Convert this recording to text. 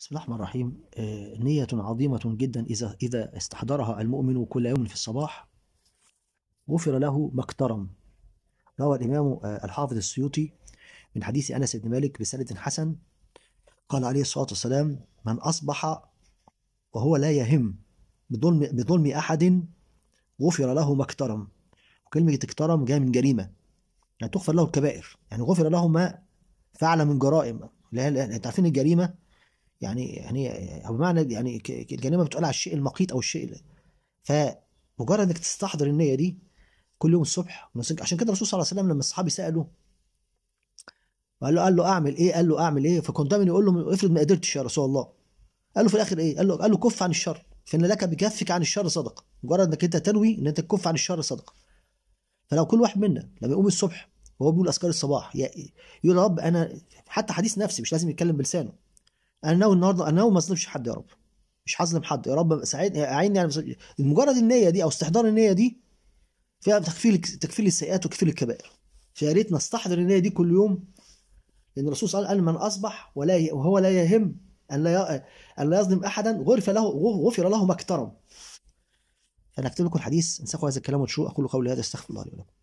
بسم الله الرحمن الرحيم آه، نية عظيمة جدا إذا إذا استحضرها المؤمن كل يوم في الصباح غفر له ما اقترم روى الإمام آه، الحافظ السيوطي من حديث أنس بن مالك بسند حسن قال عليه الصلاة والسلام من أصبح وهو لا يهم بظلم بظلم أحد غفر له ما اقترم وكلمة اقترم جاية من جريمة يعني تغفر له الكبائر يعني غفر له ما فعل من جرائم أنت عارفين الجريمة يعني يعني بمعنى يعني الجنابه بتقول على الشيء المقيت او الشيء فمجرد انك تستحضر النيه دي كل يوم الصبح عشان كده الرسول صلى الله عليه وسلم لما الصحابي ساله قال له قال له اعمل ايه؟ قال له اعمل ايه؟ فكنت دايما يقول له افرض ما قدرتش يا رسول الله. قال له في الاخر ايه؟ قال له قال له كف عن الشر فان لك بكفك عن الشر صدقه، مجرد انك انت تنوي ان انت تكف عن الشر صدقه. فلو كل واحد منا لما يقوم الصبح وهو بيقول اذكار الصباح يقول يا رب انا حتى حديث نفسي مش لازم يتكلم بلسانه انا ناوي النهارده انا ناوي ما اظلمش حد يا رب مش هظلم حد يا رب ساعدني اعيني يعني مجرد النيه دي او استحضار النيه دي فيها تكفير تكفير السيئات وتكفير الكبائر فيا ريت نستحضر النيه دي كل يوم لان الرسول صلى الله قال من اصبح ولا وهو لا يهم ان لا ان لا يظلم احدا غرف له غفر له ما اكترم فانا اكتب لكم الحديث انسخوا هذا الكلام وتشوفوا اقول قولي هذا استغفر الله لي ولكم